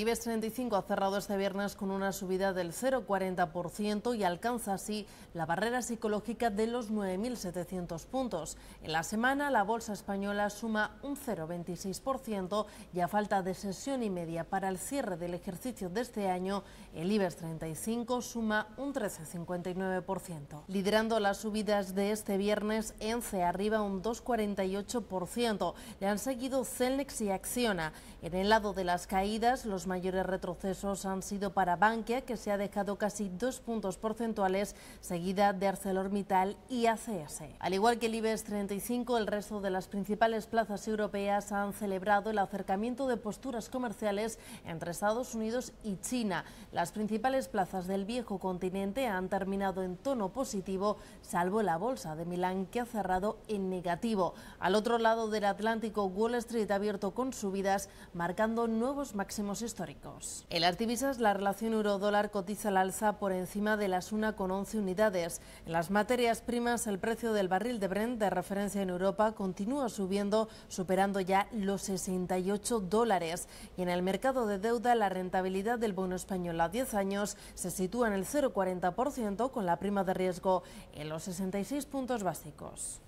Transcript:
IBEX 35 ha cerrado este viernes con una subida del 0,40% y alcanza así la barrera psicológica de los 9.700 puntos. En la semana, la bolsa española suma un 0,26% y a falta de sesión y media para el cierre del ejercicio de este año, el IBEX 35 suma un 13,59%. Liderando las subidas de este viernes, ENCE e arriba un 2,48%. Le han seguido Celnex y Acciona. En el lado de las caídas, los mayores retrocesos han sido para Bankia, que se ha dejado casi dos puntos porcentuales, seguida de ArcelorMittal y ACS. Al igual que el IBEX 35, el resto de las principales plazas europeas han celebrado el acercamiento de posturas comerciales entre Estados Unidos y China. Las principales plazas del viejo continente han terminado en tono positivo, salvo la bolsa de Milán, que ha cerrado en negativo. Al otro lado del Atlántico, Wall Street ha abierto con subidas, marcando nuevos máximos históricos. En las la relación euro-dólar cotiza al alza por encima de las 1,11 unidades. En las materias primas, el precio del barril de Brent de referencia en Europa continúa subiendo, superando ya los 68 dólares. Y en el mercado de deuda, la rentabilidad del bono español a 10 años se sitúa en el 0,40% con la prima de riesgo en los 66 puntos básicos.